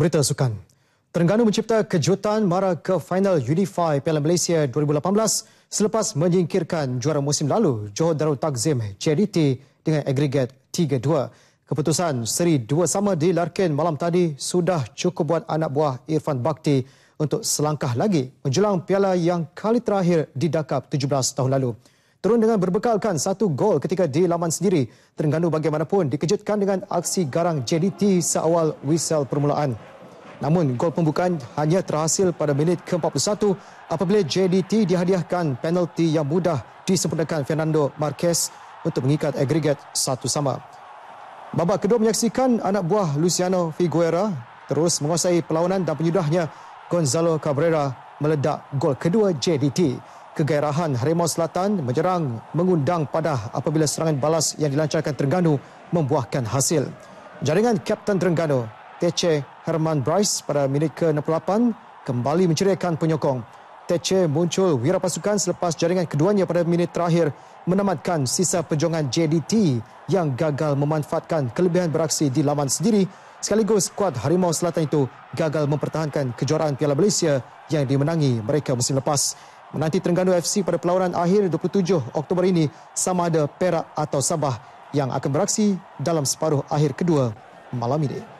Berita sukan. Terengganu mencipta kejutan mara ke final Unify Piala Malaysia 2018 selepas menyingkirkan juara musim lalu Johor Darul Takzim JDT dengan agregat 3-2. Keputusan seri dua sama di Larkin malam tadi sudah cukup buat anak buah Irfan Bakti untuk selangkah lagi menjelang piala yang kali terakhir di Dakap 17 tahun lalu. Turun dengan berbekalkan satu gol ketika di laman sendiri, Terengganu bagaimanapun dikejutkan dengan aksi garang JDT seawal whistle permulaan. Namun gol pembukaan hanya terhasil pada minit ke-41 apabila JDT dihadiahkan penalti yang mudah disempurnakan Fernando Marquez untuk mengikat agregat satu sama. Babak kedua menyaksikan anak buah Luciano Figuera terus menguasai perlawanan dan penyudahnya Gonzalo Cabrera meledak gol kedua JDT. Kegairahan Harimau Selatan menyerang mengundang padah apabila serangan balas yang dilancarkan Terengganu membuahkan hasil. Jaringan Kapten Terengganu Teche Herman Bryce pada minit ke-68 kembali menceriakan penyokong. Teche muncul wira pasukan selepas jaringan keduanya pada minit terakhir menamatkan sisa perjuangan JDT yang gagal memanfaatkan kelebihan beraksi di laman sendiri sekaligus skuad Harimau Selatan itu gagal mempertahankan kejuaraan Piala Malaysia yang dimenangi mereka musim lepas. Menanti Terengganu FC pada perlawanan akhir 27 Oktober ini sama ada Perak atau Sabah yang akan beraksi dalam separuh akhir kedua malam ini.